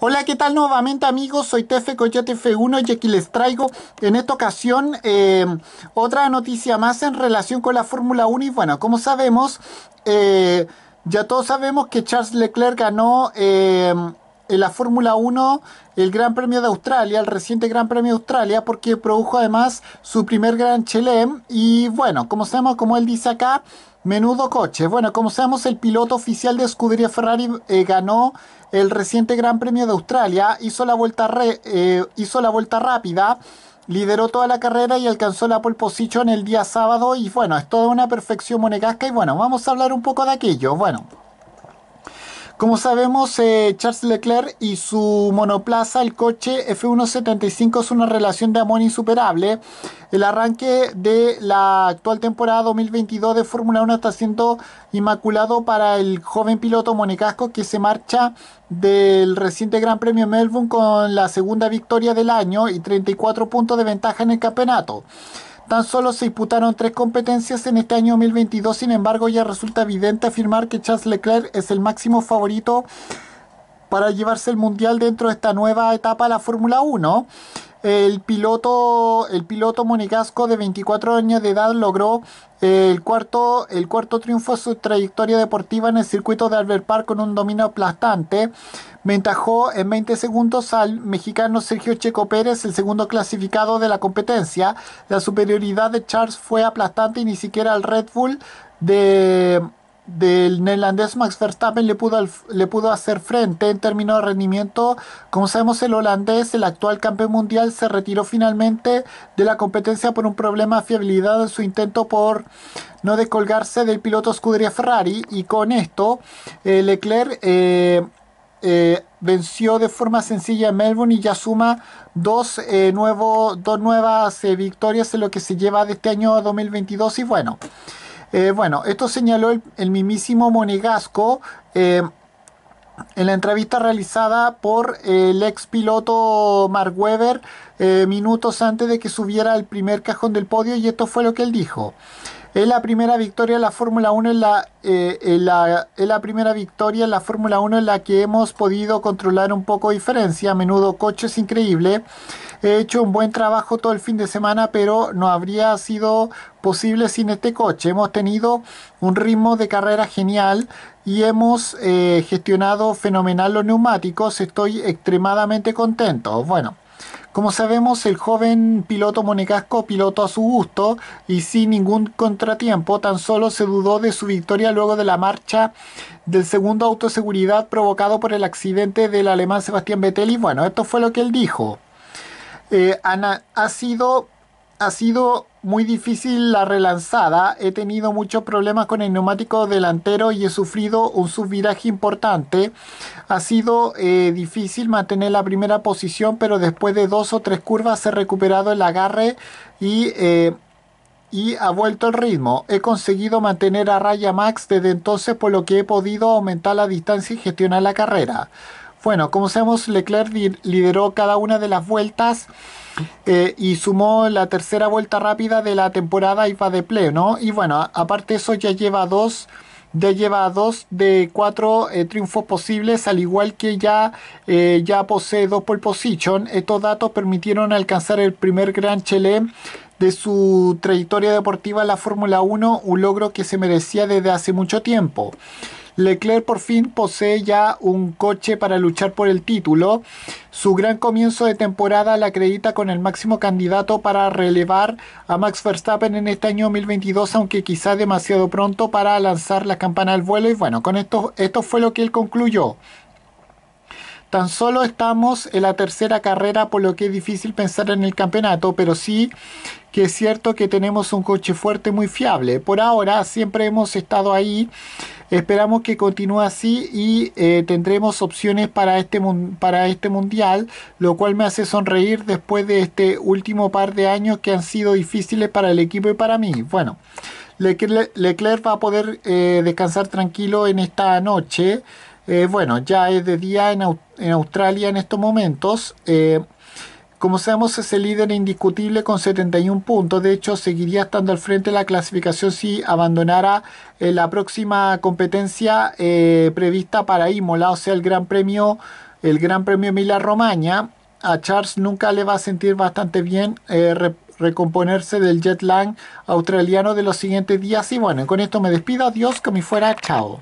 Hola, ¿qué tal nuevamente amigos? Soy Tefe Coyote F1 y aquí les traigo en esta ocasión eh, otra noticia más en relación con la Fórmula 1 y bueno, como sabemos, eh, ya todos sabemos que Charles Leclerc ganó... Eh, en la Fórmula 1 el Gran Premio de Australia, el reciente Gran Premio de Australia, porque produjo además su primer Gran Chelem. Y bueno, como sabemos, como él dice acá, menudo coche. Bueno, como sabemos, el piloto oficial de escudería Ferrari eh, ganó el reciente Gran Premio de Australia, hizo la vuelta, eh, hizo la vuelta rápida lideró toda la carrera y alcanzó la pole position el día sábado y bueno, es toda una perfección monegasca y bueno, vamos a hablar un poco de aquello. Bueno, como sabemos, eh, Charles Leclerc y su monoplaza, el coche F175, es una relación de amor insuperable. El arranque de la actual temporada 2022 de Fórmula 1 está siendo inmaculado para el joven piloto Monegasco que se marcha del reciente Gran Premio Melbourne con la segunda victoria del año y 34 puntos de ventaja en el campeonato. Tan solo se disputaron tres competencias en este año 2022, sin embargo ya resulta evidente afirmar que Charles Leclerc es el máximo favorito para llevarse el mundial dentro de esta nueva etapa de la Fórmula 1. El piloto, el piloto monegasco de 24 años de edad logró el cuarto, el cuarto triunfo de su trayectoria deportiva en el circuito de Albert Park con un dominio aplastante ventajó en 20 segundos al mexicano Sergio Checo Pérez, el segundo clasificado de la competencia. La superioridad de Charles fue aplastante y ni siquiera el Red Bull del neerlandés Max Verstappen le pudo, le pudo hacer frente en términos de rendimiento. Como sabemos, el holandés, el actual campeón mundial, se retiró finalmente de la competencia por un problema de fiabilidad en su intento por no descolgarse del piloto escudería Ferrari. Y con esto, eh, Leclerc eh, eh, venció de forma sencilla a Melbourne y ya suma dos, eh, dos nuevas eh, victorias en lo que se lleva de este año 2022. Y bueno, bueno esto señaló el, el mismísimo Monegasco en la entrevista realizada por el ex piloto Mark Webber minutos antes de que subiera al primer cajón del podio y esto fue lo que él dijo. Es la primera victoria en la Fórmula 1 en eh, la, primera victoria en la Fórmula 1 en la que hemos podido controlar un poco de diferencia. A menudo es increíble. He hecho un buen trabajo todo el fin de semana, pero no habría sido posible sin este coche. Hemos tenido un ritmo de carrera genial y hemos eh, gestionado fenomenal los neumáticos. Estoy extremadamente contento. Bueno. Como sabemos, el joven piloto monegasco pilotó a su gusto y sin ningún contratiempo, tan solo se dudó de su victoria luego de la marcha del segundo autoseguridad provocado por el accidente del alemán Sebastián Vettel y bueno, esto fue lo que él dijo. Eh, Ana, ha sido ha sido muy difícil la relanzada. He tenido muchos problemas con el neumático delantero y he sufrido un subviraje importante. Ha sido eh, difícil mantener la primera posición, pero después de dos o tres curvas he recuperado el agarre y, eh, y ha vuelto el ritmo. He conseguido mantener a raya Max desde entonces, por lo que he podido aumentar la distancia y gestionar la carrera. Bueno, como sabemos, Leclerc lideró cada una de las vueltas eh, y sumó la tercera vuelta rápida de la temporada y va de pleo, ¿no? Y bueno, aparte eso ya lleva dos lleva de cuatro eh, triunfos posibles, al igual que ya, eh, ya posee dos pole position. Estos datos permitieron alcanzar el primer Gran Chelem de su trayectoria deportiva en la Fórmula 1, un logro que se merecía desde hace mucho tiempo. Leclerc por fin posee ya un coche para luchar por el título. Su gran comienzo de temporada la acredita con el máximo candidato para relevar a Max Verstappen en este año 2022, aunque quizá demasiado pronto para lanzar la campana al vuelo. Y bueno, con esto, esto fue lo que él concluyó. Tan solo estamos en la tercera carrera, por lo que es difícil pensar en el campeonato, pero sí que es cierto que tenemos un coche fuerte muy fiable. Por ahora siempre hemos estado ahí Esperamos que continúe así y eh, tendremos opciones para este, para este mundial, lo cual me hace sonreír después de este último par de años que han sido difíciles para el equipo y para mí. Bueno. Leclerc va a poder eh, descansar tranquilo en esta noche. Eh, bueno, ya es de día en, Australia en estos momentos. Como sabemos, es el líder indiscutible con 71 puntos. De hecho, seguiría estando al frente de la clasificación si abandonara eh, la próxima competencia eh, prevista para Imola, o sea, el Gran Premio, el Gran Premio Romagna. A Charles nunca le va a sentir bastante bien eh, recomponerse del jet lag australiano de los siguientes días. Y bueno, con esto me despido. Adiós, que me fuera. Chao.